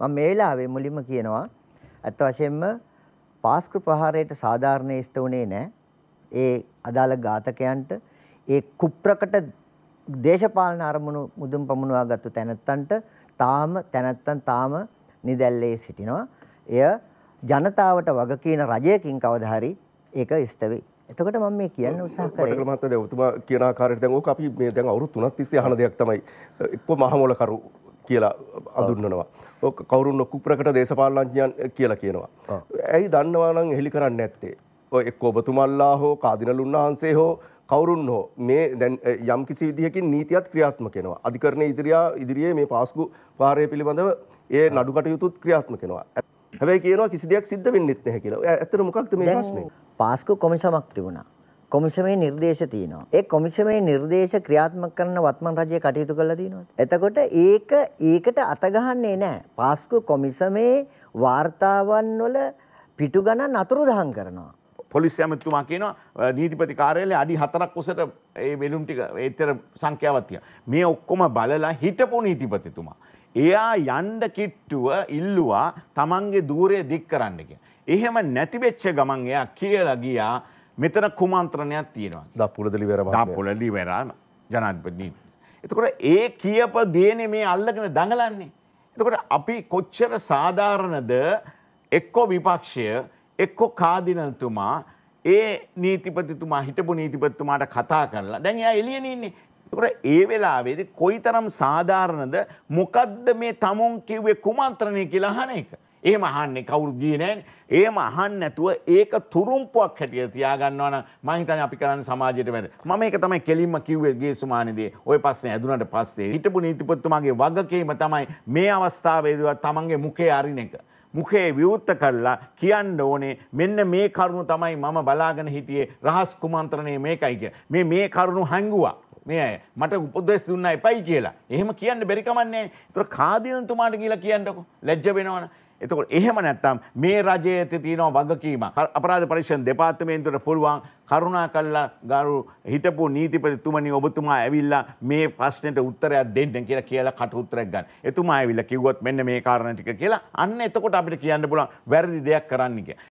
මම මේ වෙලාවේ මුලින්ම කියනවා අත් වශයෙන්ම පාස්කු ප්‍රහාරයට සාධාරණ ඉෂ්ට වුණේ නැහැ. ඒ අදාළ ඝාතකයන්ට ඒ කුප්‍රකට දේශපාලන අරමුණු මුදුන් පමුණවා ගත්ත තැනැත්තන්ට තාම තැනැත්තන් තාම නිදැල්ලේ සිටිනවා. එය ජනතාවට වග කියන රජයකින් කවදා හරි ඒක ඉෂ්ට වෙයි. එතකොට මම මේ කියන්න උත්සාහ කරේ පටකල මහත්තයා දැන් ඔබතුමා කියන ආකාරයට දැන් ඕක අපි මේ දැන් අවුරුදු 3ක් තිස්සේ අහන දෙයක් තමයි එක්ක මහමොලකරු කියලා අඳුන්නනවා. ඕක කවුරුන් ඔක්කු ප්‍රකට දේශපාලනඥයන් කියලා කියනවා. ඇයි දන්නවා නම් හෙලි කරන්නේ නැත්තේ. ඔය එක්ක ඔබතුමල්ලා හෝ කාදිනල් උන්වහන්සේ හෝ කවුරුන් හෝ මේ දැන් යම් කිසි විදිහකින් නීතියත් ක්‍රියාත්මක වෙනවා. අධිකරණයේ ඉදිරියා ඉදිරියේ මේ පාස්කු වාරය පිළිබඳව ඒ නඩු කටයුතුත් ක්‍රියාත්මක වෙනවා. හැබැයි කියනවා කිසි දෙයක් සිද්ධ වෙන්නෙත් නැහැ කියලා. ඇත්තට මොකක්ද මේ ප්‍රශ්නේ? පාස්කු කොමිසමක් තිබුණා. කොමිසමේ නිර්දේශ තියෙනවා. ඒ කොමිසමේ නිර්දේශ ක්‍රියාත්මක කරන වත්මන් රජය කටයුතු කළා දිනවද? එතකොට ඒක ඒකට අත ගහන්නේ නැහැ. පාස්කු කොමිසමේ වාර්තාවන් වල පිටු ගණන් අතුරුදහන් කරනවා. පොලිස් ඇමතුමා කියනවා නීතිපති කාර්යාලය අඩි 4ක් උසට ඒ බැලුම් ටික ඒතර සංඛ්‍යාවක් තියෙනවා. මේ ඔක්කොම බලලා හිටපු නීතිපතිතුමා එයා යන්න කිට්ටුව ඉල්ලුවා Tamange ධූරය දික් කරන්න කියලා. එහෙම නැති වෙච්ච ගමන් එයා කියලා ගියා මෙතන කුමන්ත්‍රණයක් තියෙනවා දපුලදලිවර දපුලලිවරම ජනාධපදී. එතකොට ඒ කියප දේන මේ අල්ලගෙන දඟලන්නේ. එතකොට අපි කොච්චර සාධාරණද එක්කෝ විපක්ෂය එක්කෝ කාදිනතුමා ඒ නීතිපතිතුමා හිටපු නීතිපත්තුමාට කතා කරලා දැන් එයා එලියනන්නේ තකට ඒ වෙලාවේද කොයි තරම් සාධාරණද මොකක්ද මේ තමුන් කිව්වේ කුමන්ත්‍රණය කියලා හන එක. එහෙම අහන්නේ කවුරුත් ගියේ නැහැ. එහෙම අහන්න නැතුව ඒක තුරුම්පුවක් හැටියට තියාගන්නවා නම් මම හිතන්නේ අපි කරන්නේ සමාජයට වැඩ. මම ඒක තමයි කෙලින්ම කිව්වේ ගේසුමානේදී. ওই පස්සේ ඇදුනට පස්සේ හිටපු නීතිපතිතුමාගේ වගකීම තමයි මේ අවස්ථාවේදීවත් තමන්ගේ මුඛේ අරින එක. මුඛේ විවෘත කරලා කියන්න ඕනේ මෙන්න මේ කරුණු තමයි මම බලාගෙන හිටියේ රහස් කුමන්ත්‍රණය මේකයි කිය. මේ මේ කරුණු හංගුවා. මේ අය මට උපදෙස් දුන්න එපයි කියලා. එහෙම කියන්න බැරි කමන්නේ. ඒතර කාදීනතුමාට කියලා කියන්නකො. ලැජ්ජ වෙනවනේ. එතකොට එහෙම නැත්තම් මේ රජයේ තියෙන වගකීම අපරාධ පරීක්ෂණ දෙපාර්තමේන්තුවට පුළුවන් කරුණා කළා ගරු හිටපු නීතිපතිතුමනි ඔබතුමා ඇවිල්ලා මේ ප්‍රශ්නෙට උත්තරයක් දෙන්න කියලා කියලා කට උත්තරයක් ගන්න. එතුමා ඇවිල්ලා කිව්වොත් මෙන්න මේ කාරණා ටික කියලා අන්න එතකොට අපිට කියන්න පුළුවන් වැරදි දෙයක් කරන්න කියලා.